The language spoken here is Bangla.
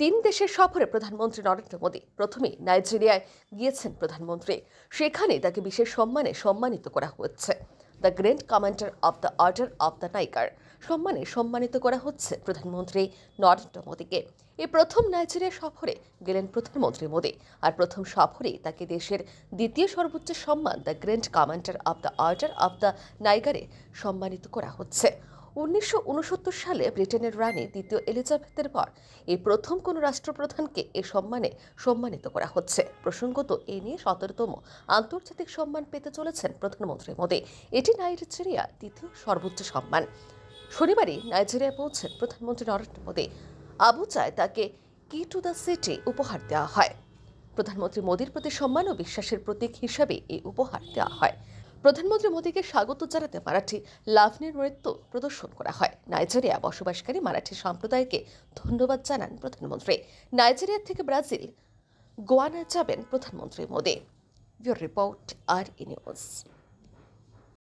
তিন দেশের সফরে প্রধানমন্ত্রী নরেন্দ্র মোদী প্রথমে নাইজেরিয়ায় গিয়েছেন প্রধানমন্ত্রী সেখানে তাকে বিশেষ সম্মানে সম্মানিত করা হচ্ছে the grand commander of the order of the নাইকার সম্মানে সম্মানিত করা হচ্ছে প্রধানমন্ত্রী নরেন্দ্র মোদীকে এ প্রথম নাইজেরিয়া সফরে গেলেন প্রধানমন্ত্রী মোদী আর প্রথম সফরে তাকে দেশের দ্বিতীয় সর্বোচ্চ সম্মান the grand commander of the order of the নাইগারে সম্মানিত করা হচ্ছে উনিশশো সালে ব্রিটেনের রানী দ্বিতীয় এলিজাবেথের পর এই প্রথম কোনো রাষ্ট্রপ্রধানকে এ সম্মানে সম্মানিত করা হচ্ছে প্রসঙ্গত এ নিয়ে সতেরোতম আন্তর্জাতিক সম্মান পেতে চলেছেন প্রধানমন্ত্রী মোদী এটি নাইজেরিয়া দ্বিতীয় সর্বোচ্চ সম্মান শনিবারই নাইজেরিয়া পৌঁছেন প্রধানমন্ত্রী নরেন্দ্র মোদী আবুচায় তাকে কি টু দ্য সিটি উপহার দেওয়া হয় প্রধানমন্ত্রী মোদীর প্রতি সম্মান ও বিশ্বাসের প্রতীক হিসাবে এই উপহার দেওয়া হয় প্রধানমন্ত্রী মোদীকে স্বাগত জানাতে মারাঠি লাভনের নৃত্য প্রদর্শন করা হয় নাইজেরিয়া বসবাসকারী মারাঠি সম্প্রদায়কে ধন্যবাদ জানান প্রধানমন্ত্রী নাইজেরিয়া থেকে ব্রাজিল গোয়ানা যাবেন প্রধানমন্ত্রী মোদী রিপোর্ট আর ই